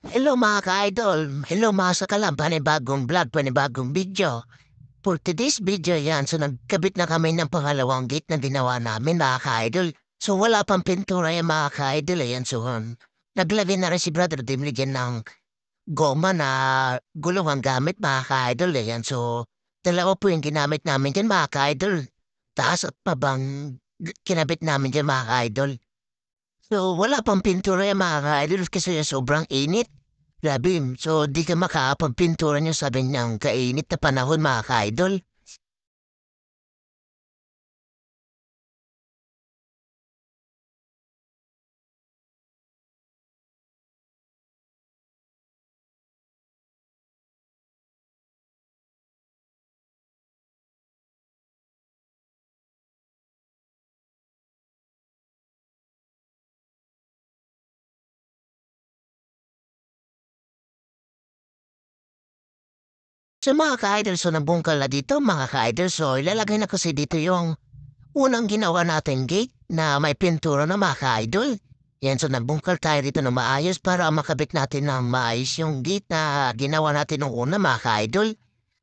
Hello mga ka-idol! Hello mga sakalam! Panibagong vlog, panibagong video. For today's video yan, so nagkabit na kami ng pangalawang gate na ginawa namin mga ka-idol. So wala pang pintura yung mga ka-idol yan. So um, naglabi na rin si Brother Dimligyan ng goma na gulong gamit mga ka-idol yan. So dalawa po yung ginamit namin dyan mga ka-idol. Taas at pabang kinabit namin dyan mga ka-idol. So, wala pang pintura yan mga ka-idol kasi sobrang init. Grabe, so di ka makakapagpintura niyo sa ng kainit na panahon mga ka-idol. Sa mga ka-idolson na bungkal na dito, mga ka so ilalagay na kasi dito yung unang ginawa natin gate na may pintura na mga ka-idol. Yan, so nabungkal tayo dito na maayos para makabit natin na maayos yung gate na ginawa natin nung una mga ka-idol.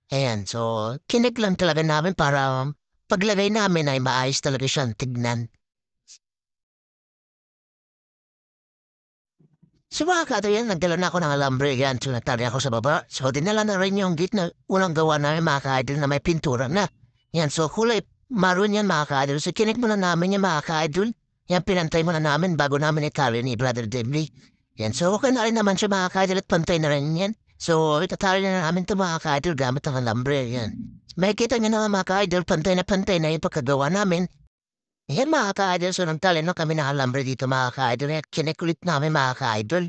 Ayan, so kinik lang talaga namin para paglagay namin ay maayos talaga siyang tignan. Sa mga kato yan, nagdala na ako ng alambre yan. Tunatali ako sa baba. So, dinala na rin yung gitna. Unang gawa namin mga ka-idol na may pintura na. Yan, so kulay maroon yan mga ka-idol. So, kinik mo na namin yan mga ka-idol. Yan, pinantay mo na namin bago namin itali ni Brother Dimly. Yan, so okay na rin naman siya mga ka-idol at pantay na rin yan. So, itatali na namin ito mga ka-idol gamit ang alambre yan. May kita nyo na mga ka-idol, pantay na pantay na yung pagkagawa namin. Ayan eh, mga ka-idol, so nang tali na kami nakalambre dito mga ka-idol at kinekulit namin mga ka-idol.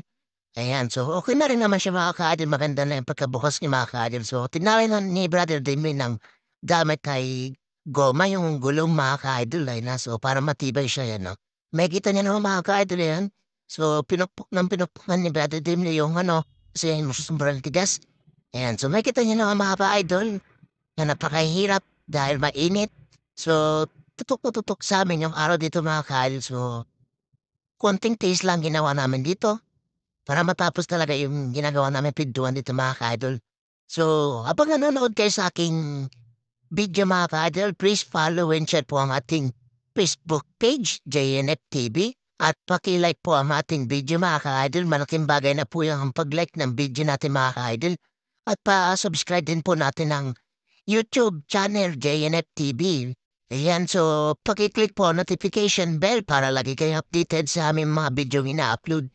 Ayan, so okay na rin naman siya mga ka-idol, maganda na yung pagkabukas niya mga ka-idol. So tinali na ni Brother Demi ng damit kay Goma yung gulong mga ka-idol ay na, so para matibay siya yan. No? May kita niya naman mga ka-idol yan. So pinupok ng pinupukan ni Brother Demi yung ano, siya yung sumbrang tigas. Ayan, so may kita niya naman mga ka-idol na napakahirap dahil mainit. So tutok na tutok sa amin yung araw dito mga ka-idol. So, konting taste lang ginawa namin dito para matapos talaga yung ginagawa namin pinduan dito mga ka-idol. So, habang nanonood kayo sa aking video mga ka-idol, please follow and share po ang ating Facebook page, JNF TV. At pakilike po ang ating video mga ka-idol. Malaking bagay na po yung pag-like ng video natin mga ka-idol. At pa-subscribe din po natin ang YouTube channel JNF TV yan, so pakiclick po notification bell para lagi kayo updated sa aming mga video na upload.